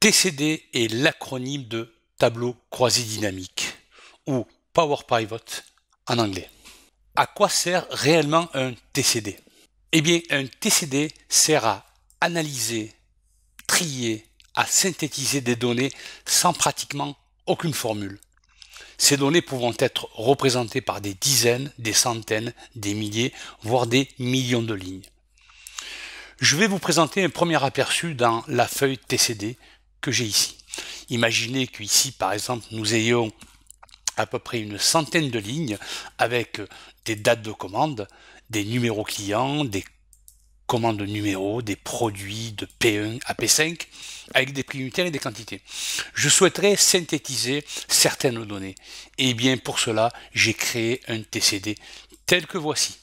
TCD est l'acronyme de tableau croisé dynamique ou Power Pivot en anglais. À quoi sert réellement un TCD Eh bien, un TCD sert à analyser, trier, à synthétiser des données sans pratiquement aucune formule. Ces données pouvant être représentées par des dizaines, des centaines, des milliers, voire des millions de lignes. Je vais vous présenter un premier aperçu dans la feuille TCD que j'ai ici. Imaginez qu'ici, par exemple, nous ayons à peu près une centaine de lignes avec des dates de commande, des numéros clients, des commandes de numéros, des produits de P1 à P5, avec des prix unitaires et des quantités. Je souhaiterais synthétiser certaines données. Et eh bien pour cela, j'ai créé un TCD tel que voici.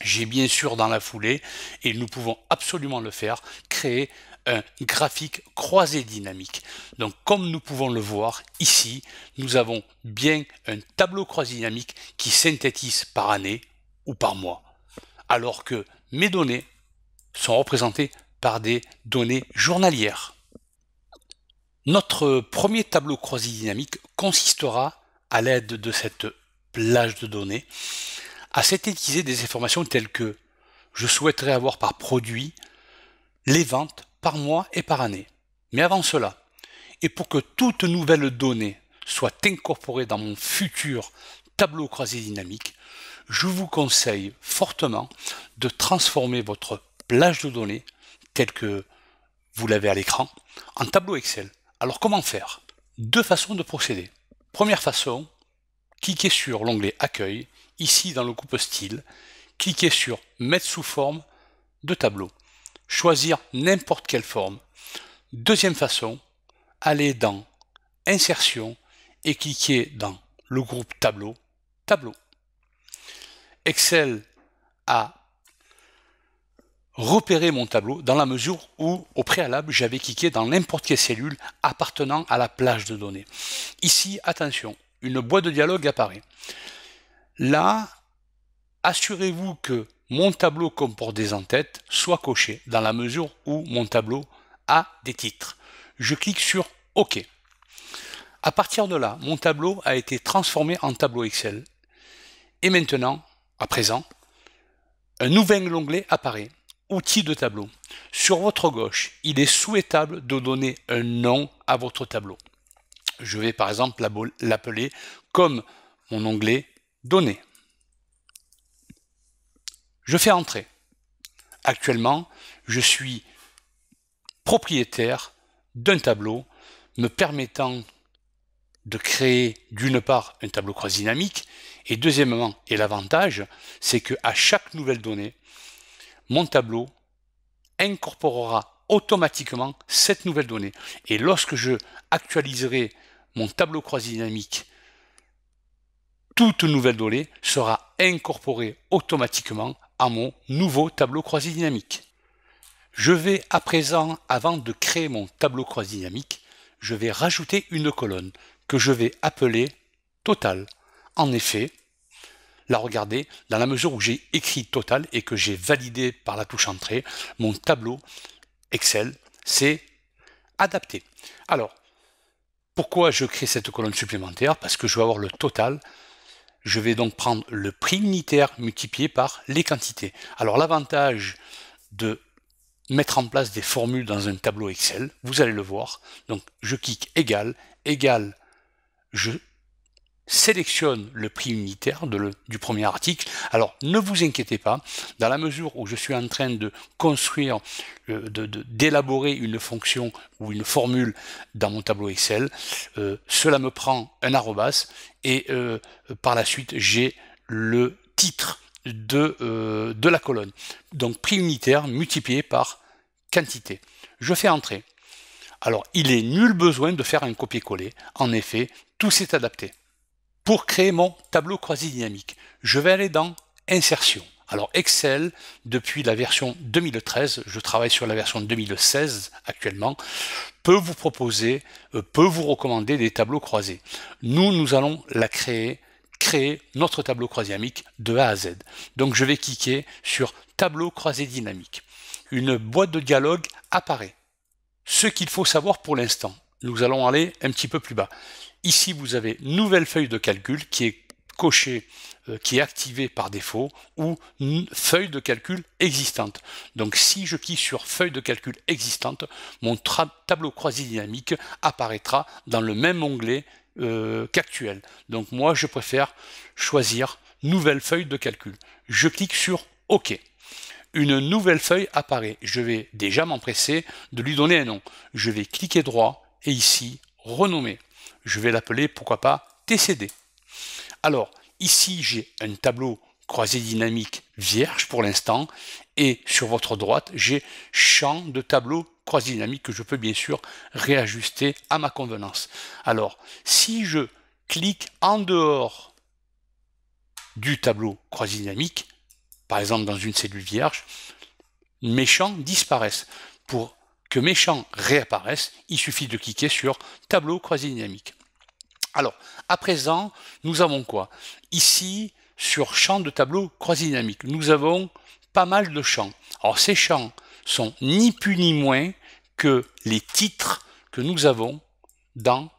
J'ai bien sûr dans la foulée, et nous pouvons absolument le faire, créer un graphique croisé dynamique. Donc comme nous pouvons le voir ici, nous avons bien un tableau croisé dynamique qui synthétise par année ou par mois. Alors que mes données sont représentées par des données journalières. Notre premier tableau croisé dynamique consistera, à l'aide de cette plage de données, à synthétiser des informations telles que je souhaiterais avoir par produit les ventes mois et par année. Mais avant cela, et pour que toute nouvelle donnée soit incorporée dans mon futur tableau croisé dynamique, je vous conseille fortement de transformer votre plage de données telle que vous l'avez à l'écran en tableau Excel. Alors comment faire Deux façons de procéder. Première façon, cliquez sur l'onglet Accueil, ici dans le coupe style, cliquez sur Mettre sous forme de tableau choisir n'importe quelle forme. Deuxième façon, aller dans Insertion et cliquer dans le groupe Tableau, Tableau. Excel a repéré mon tableau dans la mesure où, au préalable, j'avais cliqué dans n'importe quelle cellule appartenant à la plage de données. Ici, attention, une boîte de dialogue apparaît. Là, assurez-vous que mon tableau pour des entêtes soit coché dans la mesure où mon tableau a des titres. Je clique sur OK. À partir de là, mon tableau a été transformé en tableau Excel. Et maintenant, à présent, un nouvel onglet apparaît, Outils de tableau. Sur votre gauche, il est souhaitable de donner un nom à votre tableau. Je vais par exemple l'appeler comme mon onglet Données. Je fais entrer. Actuellement, je suis propriétaire d'un tableau me permettant de créer d'une part un tableau croisé dynamique et deuxièmement, et l'avantage, c'est que à chaque nouvelle donnée, mon tableau incorporera automatiquement cette nouvelle donnée. Et lorsque je actualiserai mon tableau croisé dynamique, toute nouvelle donnée sera incorporée automatiquement mon nouveau tableau croisé dynamique. Je vais à présent, avant de créer mon tableau croisé dynamique, je vais rajouter une colonne que je vais appeler total. En effet, la regardez, dans la mesure où j'ai écrit total et que j'ai validé par la touche entrée, mon tableau Excel s'est adapté. Alors, pourquoi je crée cette colonne supplémentaire Parce que je vais avoir le total je vais donc prendre le prix unitaire multiplié par les quantités. Alors l'avantage de mettre en place des formules dans un tableau Excel, vous allez le voir. Donc je clique égal, égal, je sélectionne le prix unitaire du premier article. Alors ne vous inquiétez pas, dans la mesure où je suis en train de construire, euh, d'élaborer une fonction ou une formule dans mon tableau Excel, euh, cela me prend un arrobas et euh, par la suite j'ai le titre de, de la colonne. Donc prix unitaire multiplié par quantité. Je fais entrer. Alors il est nul besoin de faire un copier-coller, en effet, tout s'est adapté pour créer mon tableau croisé dynamique. Je vais aller dans Insertion. Alors Excel, depuis la version 2013, je travaille sur la version 2016 actuellement, peut vous proposer, euh, peut vous recommander des tableaux croisés. Nous, nous allons la créer, créer notre tableau croisé dynamique de A à Z. Donc je vais cliquer sur Tableau croisé dynamique. Une boîte de dialogue apparaît. Ce qu'il faut savoir pour l'instant, nous allons aller un petit peu plus bas. Ici, vous avez nouvelle feuille de calcul qui est cochée, euh, qui est activée par défaut, ou feuille de calcul existante. Donc si je clique sur feuille de calcul existante, mon tableau croisé dynamique apparaîtra dans le même onglet euh, qu'actuel. Donc moi, je préfère choisir nouvelle feuille de calcul. Je clique sur OK une nouvelle feuille apparaît. Je vais déjà m'empresser de lui donner un nom. Je vais cliquer droit, et ici renommé. Je vais l'appeler, pourquoi pas, TCD. Alors, ici, j'ai un tableau croisé dynamique vierge pour l'instant, et sur votre droite, j'ai champ de tableau croisé dynamique que je peux bien sûr réajuster à ma convenance. Alors, si je clique en dehors du tableau croisé dynamique, par exemple dans une cellule vierge, mes champs disparaissent. Pour que mes champs réapparaissent, il suffit de cliquer sur tableau croisé dynamique. Alors, à présent, nous avons quoi Ici, sur champ de tableau croisé dynamique, nous avons pas mal de champs. Alors, ces champs sont ni plus ni moins que les titres que nous avons dans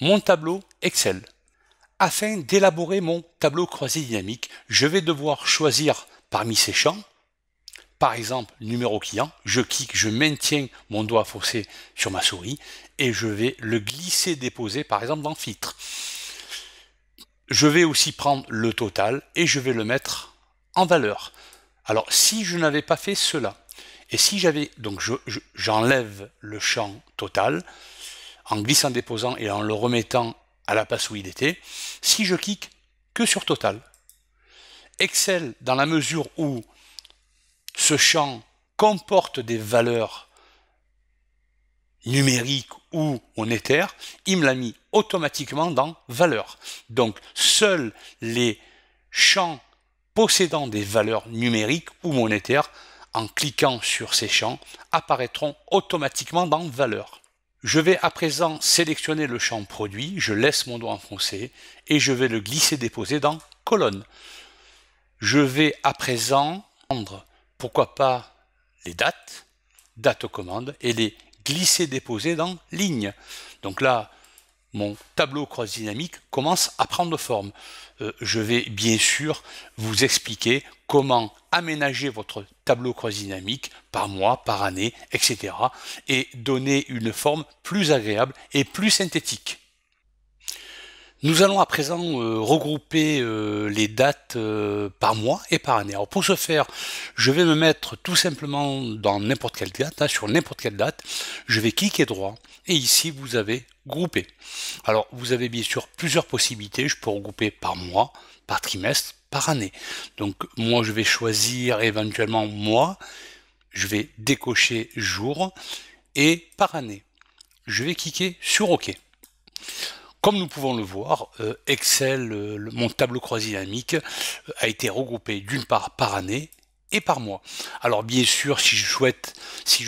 mon tableau Excel. Afin d'élaborer mon tableau croisé dynamique, je vais devoir choisir parmi ces champs par exemple numéro client, je clique, je maintiens mon doigt faussé sur ma souris et je vais le glisser déposer par exemple dans filtre. Je vais aussi prendre le total et je vais le mettre en valeur. Alors si je n'avais pas fait cela, et si j'avais, donc j'enlève le champ total, en glissant déposant et en le remettant à la place où il était, si je clique que sur total, Excel, dans la mesure où ce champ comporte des valeurs numériques ou monétaires, il me l'a mis automatiquement dans valeurs. Donc seuls les champs possédant des valeurs numériques ou monétaires, en cliquant sur ces champs, apparaîtront automatiquement dans valeurs. Je vais à présent sélectionner le champ produit, je laisse mon doigt enfoncé et je vais le glisser déposer dans colonne. Je vais à présent prendre pourquoi pas les dates, dates aux commandes, et les glisser-déposer dans ligne. Donc là, mon tableau croisé dynamique commence à prendre forme. Euh, je vais bien sûr vous expliquer comment aménager votre tableau croisé dynamique par mois, par année, etc. et donner une forme plus agréable et plus synthétique. Nous allons à présent euh, regrouper euh, les dates euh, par mois et par année. pour ce faire, je vais me mettre tout simplement dans n'importe quelle date, hein, sur n'importe quelle date. Je vais cliquer droit et ici vous avez groupé. Alors vous avez bien sûr plusieurs possibilités. Je peux regrouper par mois, par trimestre, par année. Donc moi je vais choisir éventuellement mois. Je vais décocher jour et par année. Je vais cliquer sur OK. Comme nous pouvons le voir, euh, Excel, euh, mon tableau croisé dynamique, euh, a été regroupé d'une part par année et par mois. Alors bien sûr, si je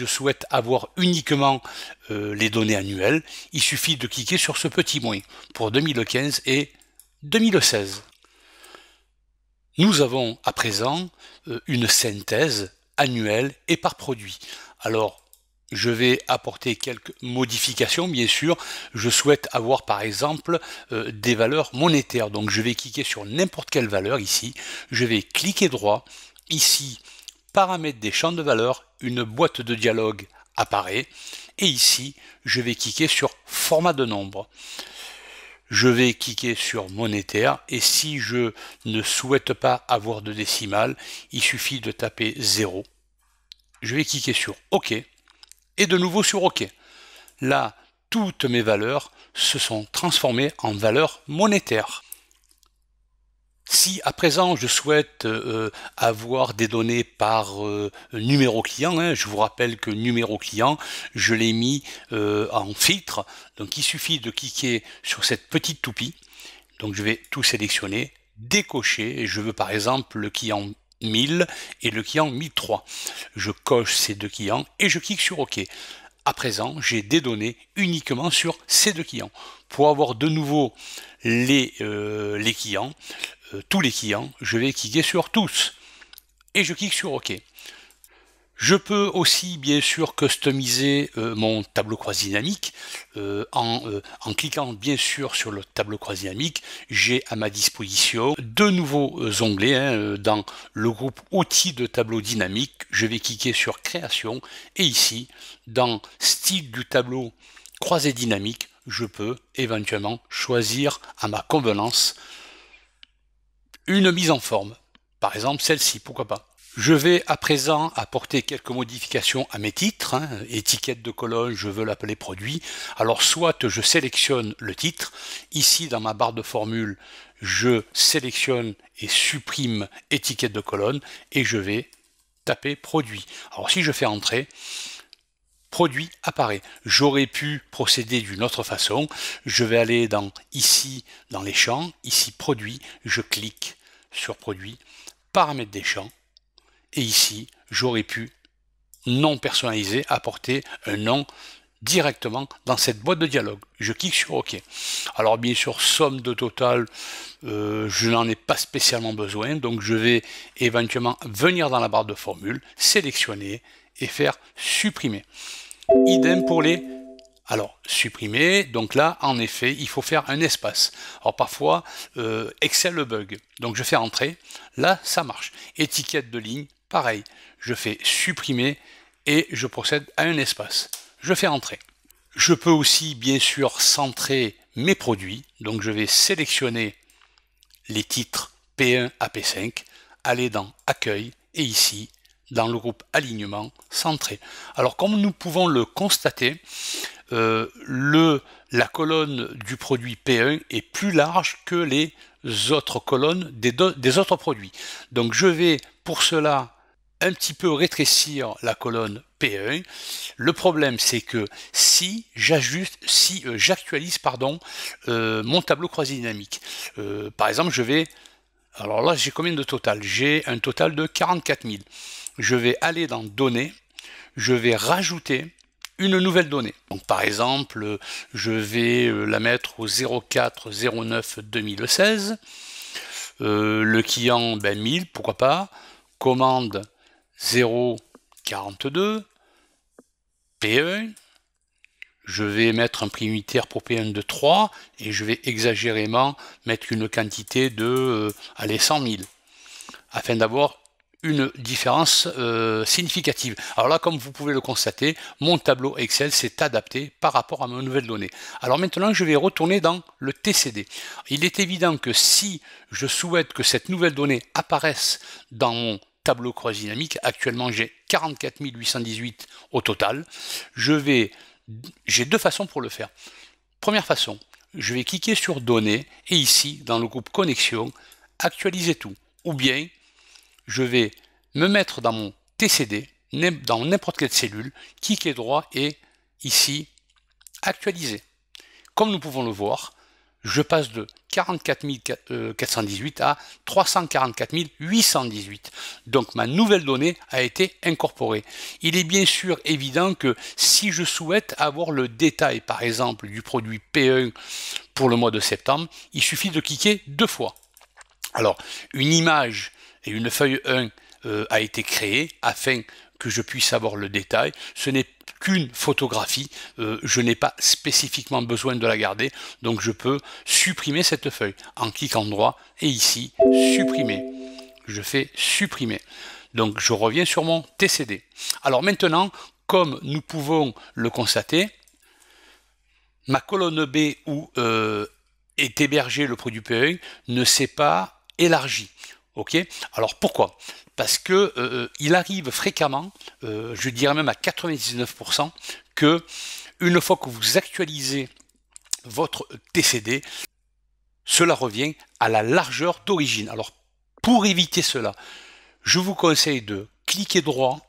souhaite, avoir uniquement les données annuelles, il suffit de cliquer sur ce petit moins pour 2015 et 2016. Nous avons à présent une synthèse annuelle et par produit. Alors je vais apporter quelques modifications, bien sûr. Je souhaite avoir, par exemple, euh, des valeurs monétaires. Donc, je vais cliquer sur n'importe quelle valeur ici. Je vais cliquer droit. Ici, paramètres des champs de valeur. Une boîte de dialogue apparaît. Et ici, je vais cliquer sur format de nombre. Je vais cliquer sur monétaire. Et si je ne souhaite pas avoir de décimales, il suffit de taper 0. Je vais cliquer sur OK et de nouveau sur OK. Là, toutes mes valeurs se sont transformées en valeurs monétaires. Si à présent je souhaite euh, avoir des données par euh, numéro client, hein, je vous rappelle que numéro client, je l'ai mis euh, en filtre. Donc il suffit de cliquer sur cette petite toupie. Donc je vais tout sélectionner, décocher. Et je veux par exemple le client 1000 et le client 1003. Je coche ces deux clients et je clique sur OK. À présent, j'ai des données uniquement sur ces deux clients. Pour avoir de nouveau les, euh, les clients, euh, tous les clients, je vais cliquer sur tous. Et je clique sur OK. Je peux aussi bien sûr customiser euh, mon tableau croisé dynamique. Euh, en, euh, en, cliquant bien sûr sur le tableau croisé dynamique, j'ai à ma disposition deux nouveaux onglets hein, dans le groupe outils de tableau dynamique. Je vais cliquer sur création et ici, dans style du tableau croisé dynamique, je peux éventuellement choisir à ma convenance une mise en forme. Par exemple celle-ci, pourquoi pas. Je vais à présent apporter quelques modifications à mes titres. Hein. étiquette de colonne, je veux l'appeler produit. Alors soit je sélectionne le titre. Ici dans ma barre de formule, je sélectionne et supprime étiquette de colonne et je vais taper produit. Alors si je fais entrer, produit apparaît. J'aurais pu procéder d'une autre façon. Je vais aller dans ici, dans les champs, ici produit, je clique sur produit, paramètres des champs, et ici, j'aurais pu non personnaliser, apporter un nom directement dans cette boîte de dialogue. Je clique sur OK. Alors bien sûr, somme de total, euh, je n'en ai pas spécialement besoin, donc je vais éventuellement venir dans la barre de formule, sélectionner et faire supprimer. Idem pour les... Alors, supprimer, donc là, en effet, il faut faire un espace. Alors parfois, euh, Excel le bug. Donc je fais entrer, là, ça marche. Étiquette de ligne, Pareil, je fais supprimer et je procède à un espace. Je fais entrer. Je peux aussi bien sûr centrer mes produits. Donc je vais sélectionner les titres P1 à P5, aller dans Accueil et ici dans le groupe Alignement Centrer ». Alors comme nous pouvons le constater, euh, la colonne du produit P1 est plus large que les autres colonnes des autres produits. Donc je vais pour cela un petit peu rétrécir la colonne pe Le problème, c'est que si j'ajuste, si euh, j'actualise, pardon, euh, mon tableau croisé dynamique, euh, par exemple, je vais, alors là, j'ai combien de total J'ai un total de 44 000. Je vais aller dans Données, je vais rajouter une nouvelle donnée. Donc par exemple, je vais la mettre au 04 09 2016. le client, ben 1000, pourquoi pas. Commande 0,42, P1, je vais mettre un prix unitaire pour P1 de 3 et je vais exagérément mettre une quantité de euh, allez, 100 000 afin d'avoir une différence euh, significative. Alors là, comme vous pouvez le constater, mon tableau Excel s'est adapté par rapport à ma nouvelle donnée. Alors maintenant, je vais retourner dans le TCD. Il est évident que si je souhaite que cette nouvelle donnée apparaisse dans mon tableau dynamique. Actuellement, j'ai 44 818 au total. Je vais, j'ai deux façons pour le faire. Première façon, je vais cliquer sur Données et ici, dans le groupe Connexion, actualiser tout. Ou bien, je vais me mettre dans mon TCD, dans n'importe quelle cellule, cliquer droit et ici, actualiser. Comme nous pouvons le voir, je passe de 44 418 euh, à 344 818. Donc ma nouvelle donnée a été incorporée. Il est bien sûr évident que si je souhaite avoir le détail, par exemple, du produit P1 pour le mois de septembre, il suffit de cliquer deux fois. Alors, une image et une feuille 1 euh, a été créée afin que je puisse avoir le détail. Ce n'est qu'une photographie, euh, je n'ai pas spécifiquement besoin de la garder, donc je peux supprimer cette feuille en cliquant droit et ici supprimer. Je fais supprimer. Donc je reviens sur mon TCD. Alors maintenant, comme nous pouvons le constater, ma colonne B où euh, est hébergé le produit p ne e s'est pas élargie. Ok Alors pourquoi parce que euh, il arrive fréquemment, euh, je dirais même à 99%, que une fois que vous actualisez votre TCD, cela revient à la largeur d'origine. Alors pour éviter cela, je vous conseille de cliquer droit,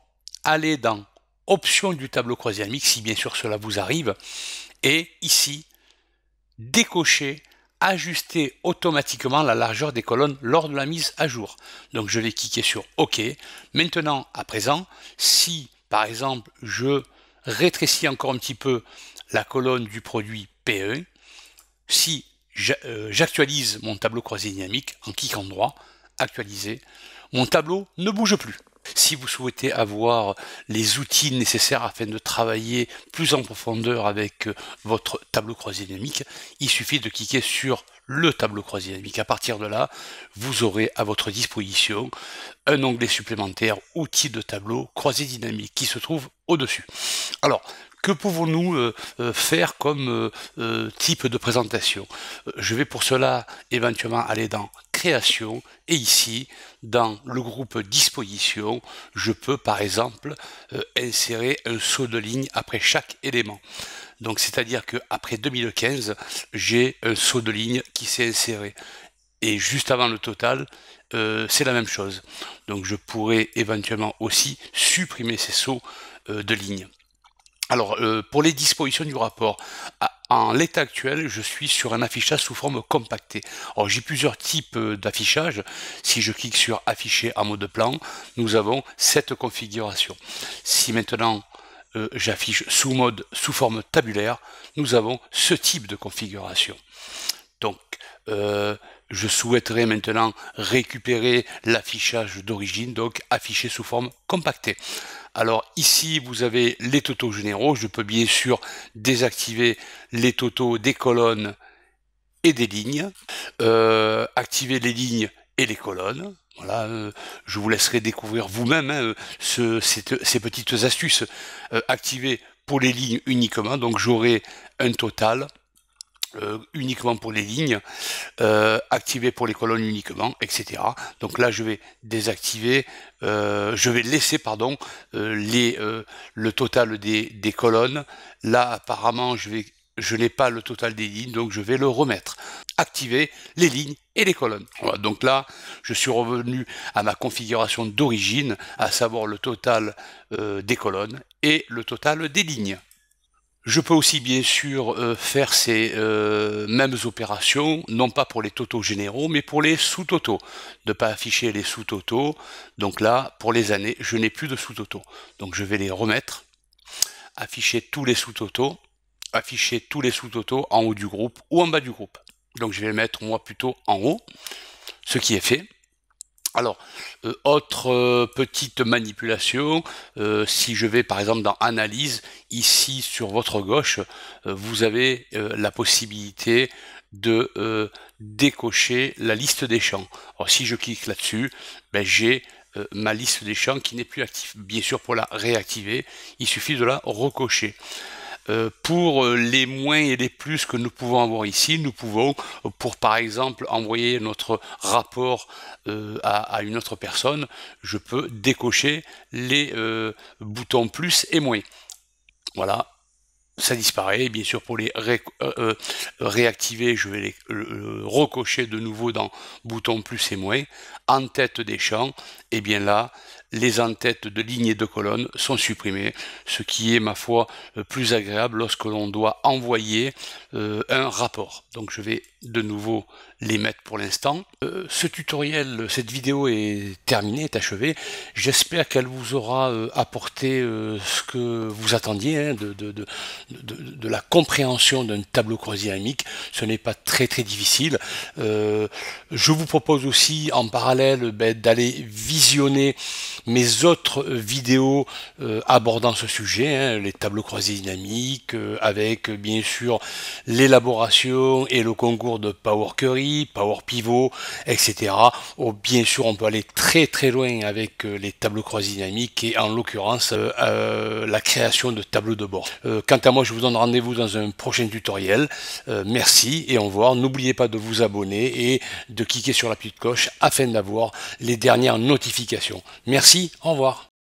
aller dans Options du tableau croisé mix » si bien sûr cela vous arrive, et ici décocher ajuster automatiquement la largeur des colonnes lors de la mise à jour. Donc je vais cliquer sur OK. Maintenant, à présent, si par exemple je rétrécis encore un petit peu la colonne du produit PE, si euh, j'actualise mon tableau croisé dynamique en cliquant droit, actualiser, mon tableau ne bouge plus. Si vous souhaitez avoir les outils nécessaires afin de travailler plus en profondeur avec euh, votre tableau croisé dynamique, il suffit de cliquer sur le tableau croisé dynamique. À partir de là, vous aurez à votre disposition un onglet supplémentaire outils de tableau croisé dynamique qui se trouve au-dessus. Alors, que pouvons-nous euh, euh, faire comme euh, type de présentation Je vais pour cela éventuellement aller dans création et ici, dans le groupe disposition, je peux par exemple insérer un saut de ligne après chaque élément. Donc c'est-à-dire qu'après 2015, j'ai un saut de ligne qui s'est inséré. Et juste avant le total, c'est la même chose. Donc je pourrais éventuellement aussi supprimer ces sauts de ligne. Alors, euh, pour les dispositions du rapport, en l'état actuel, je suis sur un affichage sous forme compactée. Alors, j'ai plusieurs types euh, d'affichage. Si je clique sur afficher en mode plan, nous avons cette configuration. Si maintenant euh, j'affiche sous mode sous forme tabulaire, nous avons ce type de configuration. Donc, je souhaiterais maintenant récupérer l'affichage d'origine, donc affiché sous forme compactée. Alors ici, vous avez les totaux généraux. Je peux bien sûr désactiver les totaux des colonnes et des lignes, euh, activer les lignes et les colonnes. Voilà, euh, je vous laisserai découvrir vous-même hein, euh, ces petites astuces activer activées pour les lignes uniquement. Donc j'aurai un total euh, uniquement pour les lignes, euh, activer pour les colonnes uniquement, etc. Donc là, je vais désactiver, euh, je vais laisser pardon euh, les, le total des, des colonnes. Là, apparemment, je vais je n'ai pas le total des lignes, donc je vais le remettre. Activer les lignes et les colonnes. donc là, je suis revenu à ma configuration d'origine, à savoir le total des colonnes et le total des lignes. Je peux aussi bien sûr euh, faire ces euh, mêmes opérations, non pas pour les totaux généraux, mais pour les sous-totaux. Ne pas afficher les sous-totaux. Donc là, pour les années, je n'ai plus de sous-totaux. Donc je vais les remettre, afficher tous les sous-totaux, afficher tous les sous-totaux en haut du groupe ou en bas du groupe. Donc je vais les mettre moi plutôt en haut, ce qui est fait. Alors, euh, autre euh, petite manipulation, euh, si je vais par exemple dans Analyse, ici sur votre gauche, vous avez la possibilité de décocher la liste des champs. Alors, si je clique là-dessus, ben, j'ai ma liste des champs qui n'est plus active. Bien sûr, pour la réactiver, il suffit de la recocher. Euh, pour euh, les moins et les plus que nous pouvons avoir ici, nous pouvons, euh, pour par exemple envoyer notre rapport à, une autre personne, je peux décocher les boutons plus et moins. Voilà, ça disparaît. bien sûr, pour les réactiver, je vais les recocher de nouveau dans boutons plus et moins, en tête des champs. Et eh bien là, les entêtes de lignes et de colonnes sont supprimées, ce qui est, ma foi, euh, plus agréable lorsque l'on doit envoyer euh, un rapport. Donc je vais de nouveau les mettre pour l'instant. Euh, ce tutoriel, cette vidéo est terminée, est achevée. J'espère qu'elle vous aura apporté ce que vous attendiez, hein, de, de, de, de, la compréhension d'un tableau croisé dynamique. Ce n'est pas très très difficile. je vous propose aussi en parallèle ben, d'aller visionner mes autres euh, vidéos euh, abordant ce sujet, hein, les tableaux croisés dynamiques, euh, avec bien sûr l'élaboration et le concours de Power Query, Power Pivot, etc. Oh, bien sûr, on peut aller très très loin avec les tableaux croisés dynamiques et en l'occurrence la création de tableaux de bord. quant à moi, je vous donne rendez-vous dans un prochain tutoriel. merci et au revoir. N'oubliez pas de vous abonner et de cliquer sur la petite cloche afin d'avoir les dernières notifications. Merci Merci, au revoir.